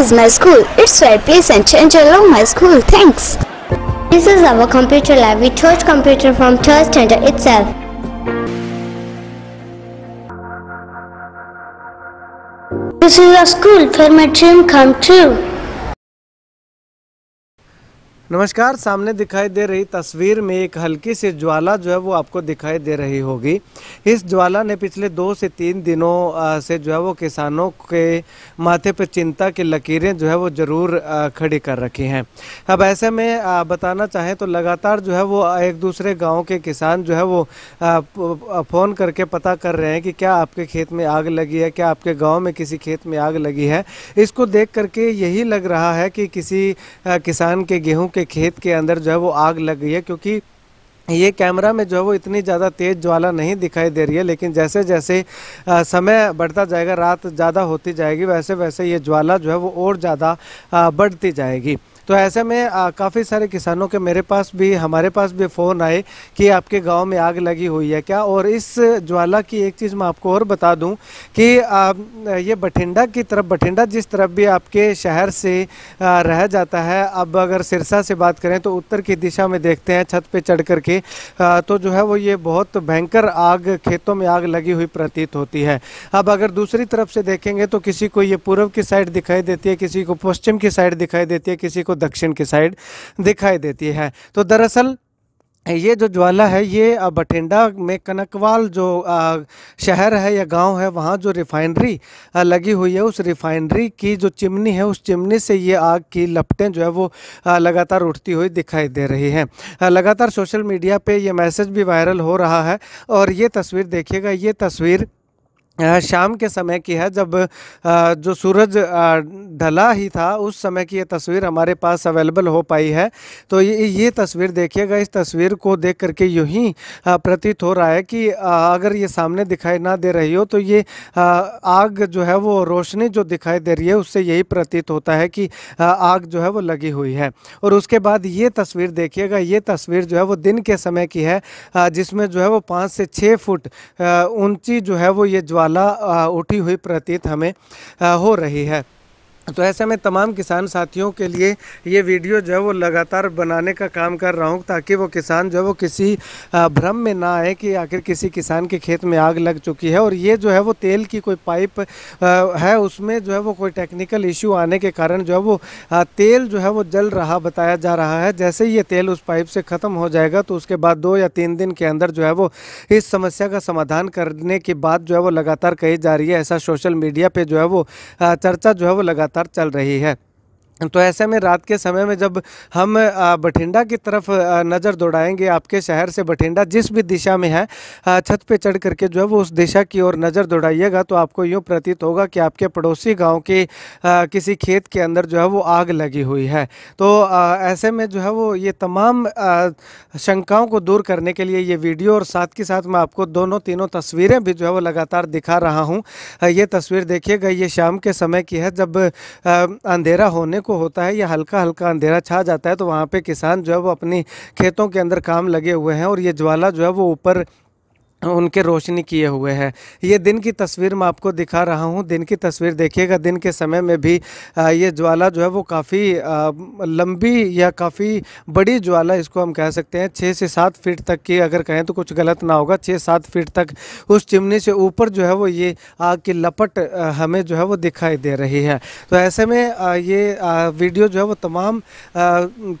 is my school. It's why please and change along my school. Thanks. This is our computer lab. We chose computer from third standard itself. This is a school for my dream come true. नमस्कार सामने दिखाई दे रही तस्वीर में एक हल्की सी ज्वाला जो है वो आपको दिखाई दे रही होगी इस ज्वाला ने पिछले दो से तीन दिनों से जो है वो किसानों के माथे पर चिंता की लकीरें जो है वो ज़रूर खड़ी कर रखी हैं अब ऐसे में बताना चाहें तो लगातार जो है वो एक दूसरे गाँव के किसान जो है वो फ़ोन करके पता कर रहे हैं कि क्या आपके खेत में आग लगी है क्या आपके गाँव में किसी खेत में आग लगी है इसको देख करके यही लग रहा है कि किसी किसान के गेहूँ के के खेत के अंदर जो है वो आग लग गई है क्योंकि ये कैमरा में जो है वो इतनी ज़्यादा तेज़ ज्वाला नहीं दिखाई दे रही है लेकिन जैसे जैसे समय बढ़ता जाएगा रात ज़्यादा होती जाएगी वैसे वैसे ये ज्वाला जो है वो और ज़्यादा बढ़ती जाएगी तो ऐसे में काफ़ी सारे किसानों के मेरे पास भी हमारे पास भी फ़ोन आए कि आपके गाँव में आग लगी हुई है क्या और इस ज्वाला की एक चीज़ मैं आपको और बता दूँ कि आ, ये बठिंडा की तरफ बठिंडा जिस तरफ भी आपके शहर से रह जाता है अब अगर सिरसा से बात करें तो उत्तर की दिशा में देखते हैं छत पर चढ़ करके तो जो है वो ये बहुत भयंकर आग खेतों में आग लगी हुई प्रतीत होती है अब अगर दूसरी तरफ से देखेंगे तो किसी को ये पूर्व की साइड दिखाई देती है किसी को पश्चिम की साइड दिखाई देती है किसी को दक्षिण की साइड दिखाई देती है तो दरअसल ये जो ज्वाला है ये बठिंडा में कनकवाल जो शहर है या गांव है वहाँ जो रिफाइनरी लगी हुई है उस रिफाइनरी की जो चिमनी है उस चिमनी से ये आग की लपटें जो है वो लगातार उठती हुई दिखाई दे रही हैं लगातार सोशल मीडिया पे ये मैसेज भी वायरल हो रहा है और ये तस्वीर देखिएगा ये तस्वीर शाम के समय की है जब जो सूरज ढला ही था उस समय की ये तस्वीर हमारे पास अवेलेबल हो पाई है तो ये ये तस्वीर देखिएगा इस तस्वीर को देख करके यूँ ही प्रतीत हो रहा है कि अगर ये सामने दिखाई ना दे रही हो तो ये आग जो है वो रोशनी जो दिखाई दे रही है उससे यही प्रतीत होता है कि आग जो है वो लगी हुई है और उसके बाद ये तस्वीर देखिएगा ये तस्वीर जो है वो दिन के समय की है जिसमें जो है वो पाँच से छः फुट ऊंची जो है वो ये ज्वाला उठी हुई प्रतीत हमें हो रही है तो ऐसे में तमाम किसान साथियों के लिए ये वीडियो जो है वो लगातार बनाने का काम कर रहा हूँ ताकि वो किसान जो है वो किसी भ्रम में ना आए कि आखिर किसी किसान के खेत में आग लग चुकी है और ये जो है वो तेल की कोई पाइप है उसमें जो है वो कोई टेक्निकल इशू आने के कारण जो है वो तेल जो है वो जल रहा बताया जा रहा है जैसे ही ये तेल उस पाइप से ख़त्म हो जाएगा तो उसके बाद दो या तीन दिन के अंदर जो है वो इस समस्या का समाधान करने की बात जो है वो लगातार कही जा रही है ऐसा सोशल मीडिया पर जो है वो चर्चा जो है वो लगातार लगातार चल रही है तो ऐसे में रात के समय में जब हम बठिंडा की तरफ नज़र दौड़ाएंगे आपके शहर से बठिंडा जिस भी दिशा में है छत पे चढ़ करके जो है वो उस दिशा की ओर नज़र दौड़ाइएगा तो आपको यूँ प्रतीत होगा कि आपके पड़ोसी गांव के किसी खेत के अंदर जो है वो आग लगी हुई है तो ऐसे में जो है वो ये तमाम शंकाओं को दूर करने के लिए ये वीडियो और साथ के साथ मैं आपको दोनों तीनों तस्वीरें भी जो है वो लगातार दिखा रहा हूँ ये तस्वीर देखिएगा ये शाम के समय की है जब अंधेरा होने को को होता है या हल्का हल्का अंधेरा छा जाता है तो वहाँ पर किसान जो है वो अपनी खेतों के अंदर काम लगे हुए हैं और ये ज्वाला जो है वो ऊपर उनके रोशनी किए हुए हैं ये दिन की तस्वीर मैं आपको दिखा रहा हूँ दिन की तस्वीर देखिएगा दिन के समय में भी ये ज्वाला जो है वो काफ़ी लंबी या काफ़ी बड़ी ज्वाला इसको हम कह सकते हैं छः से सात फीट तक की अगर कहें तो कुछ गलत ना होगा छः सात फीट तक उस चिमनी से ऊपर जो है वो ये आग की लपट हमें जो है वो दिखाई दे रही है तो ऐसे में ये वीडियो जो है वो तमाम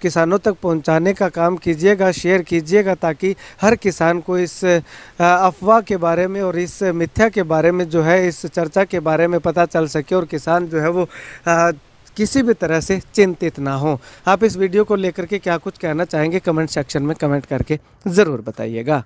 किसानों तक पहुँचाने का काम कीजिएगा शेयर कीजिएगा ताकि हर किसान को इस अफवाह के बारे में और इस मिथ्या के बारे में जो है इस चर्चा के बारे में पता चल सके और किसान जो है वो आ, किसी भी तरह से चिंतित ना हो आप इस वीडियो को लेकर के क्या कुछ कहना चाहेंगे कमेंट सेक्शन में कमेंट करके ज़रूर बताइएगा